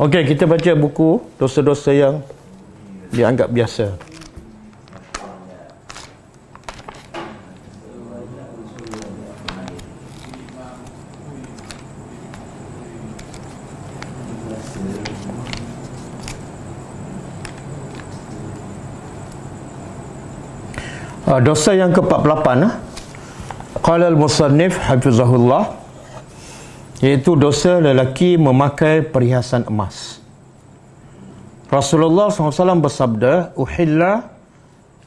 Okey, kita baca buku dosa-dosa yang dianggap biasa. Ah, dosa yang ke-48 ah. Qala al-musannif hafizahullah iaitu dosa lelaki memakai perhiasan emas. Rasulullah SAW bersabda, "Uhilla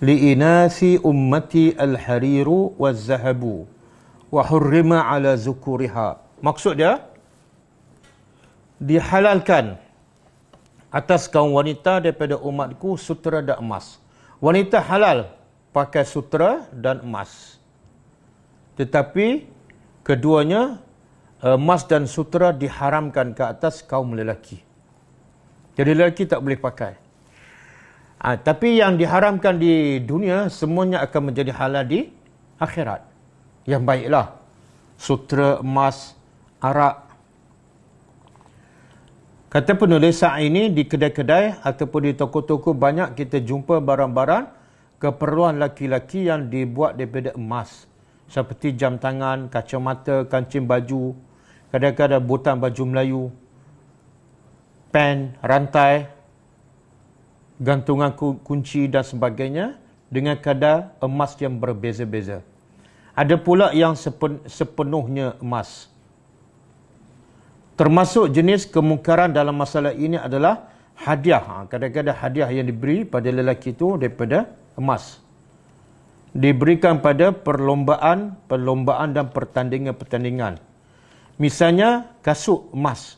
li inasi ummati al-hariru waz-zahabu wa hurrima 'ala zukuriha." Maksud dia dihalalkan atas kaum wanita daripada umatku sutera dan emas. Wanita halal pakai sutera dan emas. Tetapi keduanya emas eh, dan sutera diharamkan ke atas kaum lelaki. Jadi lelaki tak boleh pakai. Ha, tapi yang diharamkan di dunia, semuanya akan menjadi halal di akhirat. Yang baiklah. Sutera, emas, arak. Kata penulis saat ini di kedai-kedai ataupun di toko-toko banyak kita jumpa barang-barang keperluan laki-laki yang dibuat daripada emas. Seperti jam tangan, kacamata, kancing baju, kadang-kadang botang baju Melayu, pen, rantai, gantungan kunci dan sebagainya dengan kadar emas yang berbeza-beza. Ada pula yang sepenuhnya emas. Termasuk jenis kemungkaran dalam masalah ini adalah hadiah. Ha, kadang-kadang hadiah yang diberi pada lelaki itu daripada emas. Diberikan pada perlombaan-perlombaan dan pertandingan-pertandingan. Misalnya kasut emas.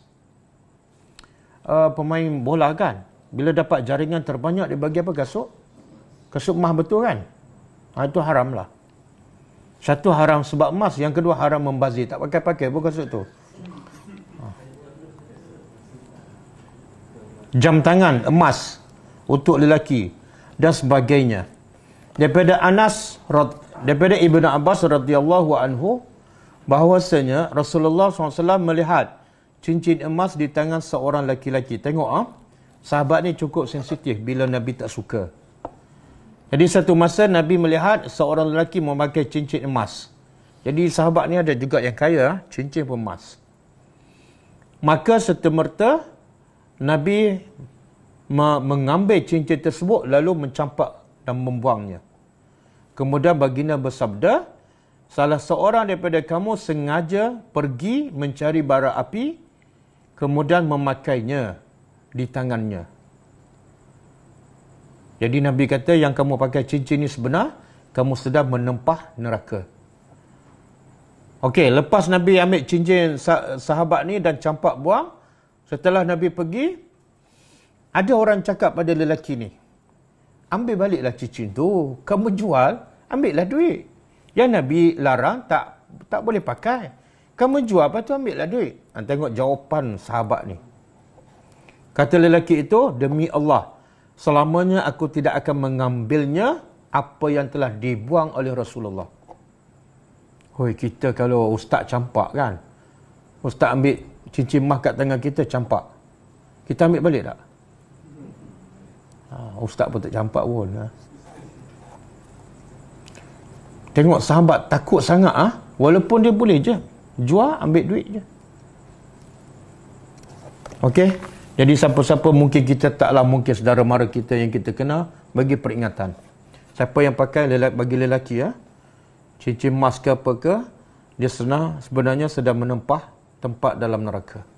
Uh, pemain bola kan. Bila dapat jaringan terbanyak dia bagi apa kasut? Kasut emas betul kan? Ha, itu haram lah. Satu haram sebab emas. Yang kedua haram membazir. Tak pakai-pakai pun kasut tu. Ha. Jam tangan emas. Untuk lelaki. Dan sebagainya. Daripada Anas. Daripada Ibn Abbas radhiyallahu anhu bahawasanya Rasulullah SAW melihat cincin emas di tangan seorang lelaki-lelaki. Tengok ah. Ha? Sahabat ni cukup sensitif bila Nabi tak suka. Jadi satu masa Nabi melihat seorang lelaki memakai cincin emas. Jadi sahabat ni ada juga yang kaya, ah, cincin pun emas. Maka setemerta Nabi mengambil cincin tersebut lalu mencampak dan membuangnya. Kemudian baginda bersabda, salah seorang daripada kamu sengaja pergi mencari bara api kemudian memakainya di tangannya. Jadi Nabi kata yang kamu pakai cincin ini sebenar kamu sedang menempah neraka. Okey, lepas Nabi ambil cincin sah- sahabat ni dan campak buang, setelah Nabi pergi ada orang cakap pada lelaki ni, "Ambil baliklah cincin tu, kamu jual, ambillah duit." Yang Nabi larang tak tak boleh pakai. Kamu jual apa tu lah duit. Ha, tengok jawapan sahabat ni. Kata lelaki itu, demi Allah, selamanya aku tidak akan mengambilnya apa yang telah dibuang oleh Rasulullah. Hoi, kita kalau ustaz campak kan? Ustaz ambil cincin mah kat tangan kita, campak. Kita ambil balik tak? Ha, ustaz pun tak campak pun. Ha? tengok sahabat takut sangat ah ha? walaupun dia boleh je jual ambil duit je Okey, jadi siapa-siapa mungkin kita taklah mungkin saudara mara kita yang kita kenal bagi peringatan siapa yang pakai lelaki bagi lelaki ya ha? cincin mas ke apa ke dia senang sebenarnya sedang menempah tempat dalam neraka